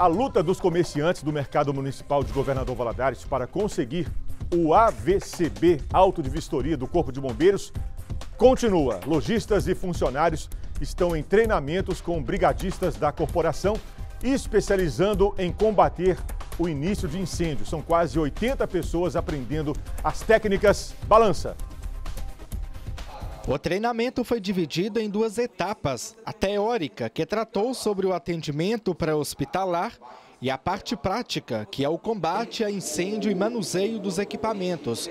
A luta dos comerciantes do mercado municipal de Governador Valadares para conseguir o AVCB, auto de vistoria do Corpo de Bombeiros, continua. Lojistas e funcionários estão em treinamentos com brigadistas da corporação, especializando em combater o início de incêndio. São quase 80 pessoas aprendendo as técnicas Balança. O treinamento foi dividido em duas etapas: a teórica, que tratou sobre o atendimento pré-hospitalar, e a parte prática, que é o combate a incêndio e manuseio dos equipamentos.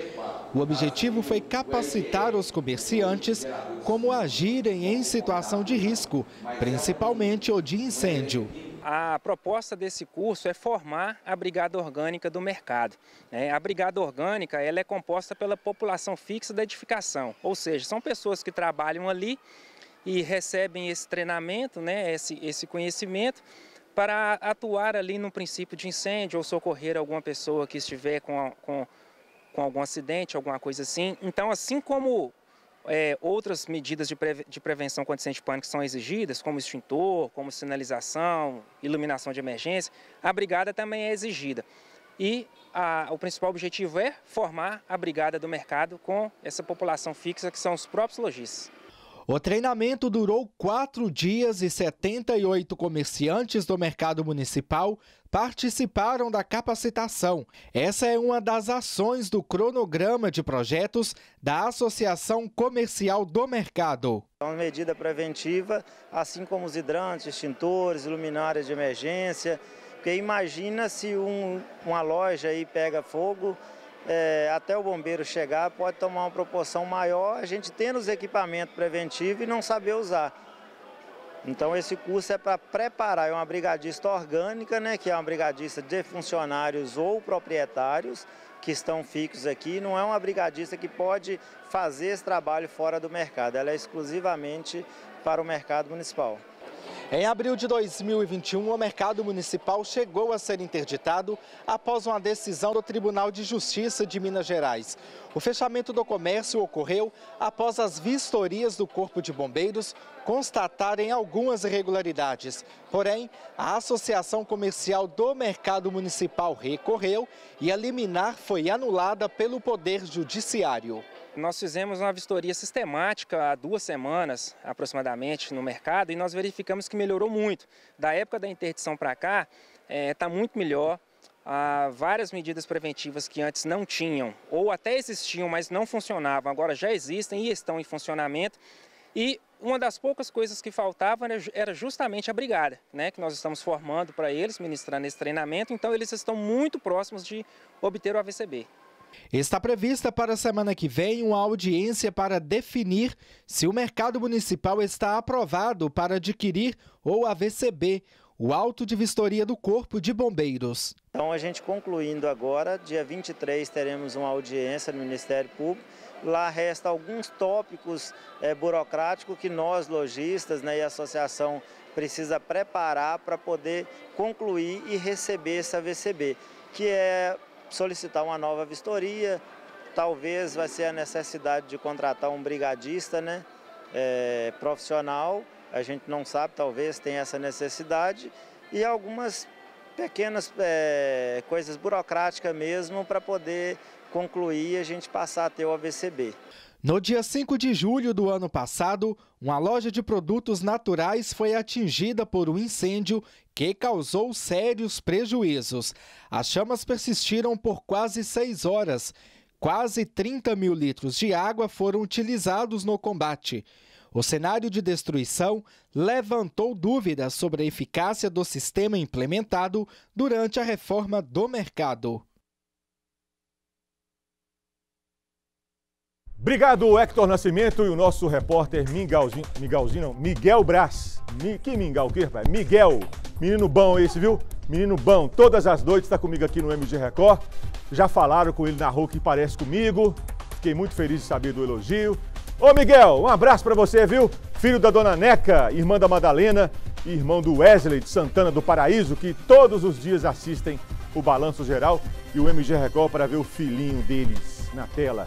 O objetivo foi capacitar os comerciantes como agirem em situação de risco, principalmente o de incêndio. A proposta desse curso é formar a brigada orgânica do mercado. Né? A brigada orgânica ela é composta pela população fixa da edificação, ou seja, são pessoas que trabalham ali e recebem esse treinamento, né, esse, esse conhecimento, para atuar ali no princípio de incêndio ou socorrer alguma pessoa que estiver com, com, com algum acidente, alguma coisa assim. Então, assim como é, outras medidas de, pre, de prevenção contra incêndio de pânico são exigidas, como extintor, como sinalização, iluminação de emergência, a brigada também é exigida. E a, o principal objetivo é formar a brigada do mercado com essa população fixa, que são os próprios lojistas. O treinamento durou quatro dias e 78 comerciantes do mercado municipal participaram da capacitação. Essa é uma das ações do cronograma de projetos da Associação Comercial do Mercado. É uma medida preventiva, assim como os hidrantes, extintores, luminárias de emergência, porque imagina se um, uma loja aí pega fogo, é, até o bombeiro chegar, pode tomar uma proporção maior, a gente tendo os equipamentos preventivos e não saber usar. Então esse curso é para preparar, é uma brigadista orgânica, né, que é uma brigadista de funcionários ou proprietários que estão fixos aqui, não é uma brigadista que pode fazer esse trabalho fora do mercado, ela é exclusivamente para o mercado municipal. Em abril de 2021, o mercado municipal chegou a ser interditado após uma decisão do Tribunal de Justiça de Minas Gerais. O fechamento do comércio ocorreu após as vistorias do Corpo de Bombeiros constatarem algumas irregularidades. Porém, a Associação Comercial do Mercado Municipal recorreu e a liminar foi anulada pelo Poder Judiciário. Nós fizemos uma vistoria sistemática há duas semanas, aproximadamente, no mercado e nós verificamos que melhorou muito. Da época da interdição para cá, está é, tá muito melhor. Há várias medidas preventivas que antes não tinham, ou até existiam, mas não funcionavam, agora já existem e estão em funcionamento. E uma das poucas coisas que faltava era justamente a brigada, né, que nós estamos formando para eles, ministrando esse treinamento, então eles estão muito próximos de obter o AVCB. Está prevista para a semana que vem uma audiência para definir se o mercado municipal está aprovado para adquirir ou AVCB, o auto de vistoria do Corpo de Bombeiros. Então, a gente concluindo agora, dia 23 teremos uma audiência no Ministério Público. Lá resta alguns tópicos é, burocráticos que nós, lojistas né, e a associação, precisa preparar para poder concluir e receber essa AVCB, que é solicitar uma nova vistoria, talvez vai ser a necessidade de contratar um brigadista né, é, profissional, a gente não sabe, talvez tenha essa necessidade, e algumas pequenas é, coisas burocráticas mesmo para poder concluir e a gente passar a ter o AVCB. No dia 5 de julho do ano passado, uma loja de produtos naturais foi atingida por um incêndio que causou sérios prejuízos. As chamas persistiram por quase seis horas. Quase 30 mil litros de água foram utilizados no combate. O cenário de destruição levantou dúvidas sobre a eficácia do sistema implementado durante a reforma do mercado. Obrigado, Hector Nascimento e o nosso repórter Mingalzinho, Mingalzinho não, Miguel Brás. Mi, que Mingal, que rapaz? Miguel, menino bom esse, viu? Menino bom, todas as noites está comigo aqui no MG Record. Já falaram com ele na rua que parece comigo. Fiquei muito feliz de saber do elogio. Ô Miguel, um abraço para você, viu? Filho da dona Neca, irmã da Madalena irmão do Wesley de Santana do Paraíso, que todos os dias assistem o Balanço Geral e o MG Record para ver o filhinho deles na tela.